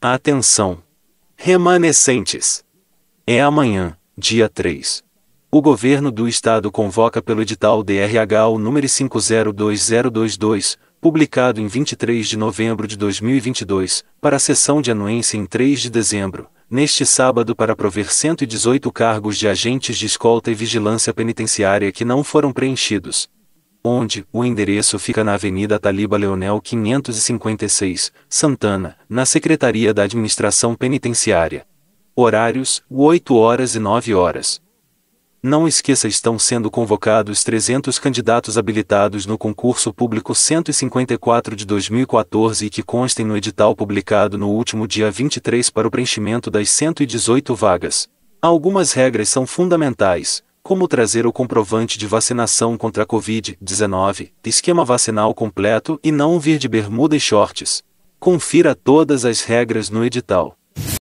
Atenção! Remanescentes! É amanhã, dia 3. O governo do estado convoca pelo edital o número 502022, publicado em 23 de novembro de 2022, para a sessão de anuência em 3 de dezembro, neste sábado para prover 118 cargos de agentes de escolta e vigilância penitenciária que não foram preenchidos, onde o endereço fica na Avenida Taliba Leonel 556, Santana, na Secretaria da Administração Penitenciária. Horários: 8 horas e 9 horas. Não esqueça estão sendo convocados 300 candidatos habilitados no concurso público 154 de 2014 e que constem no edital publicado no último dia 23 para o preenchimento das 118 vagas. Algumas regras são fundamentais, como trazer o comprovante de vacinação contra a Covid-19, esquema vacinal completo e não vir de bermuda e shorts. Confira todas as regras no edital.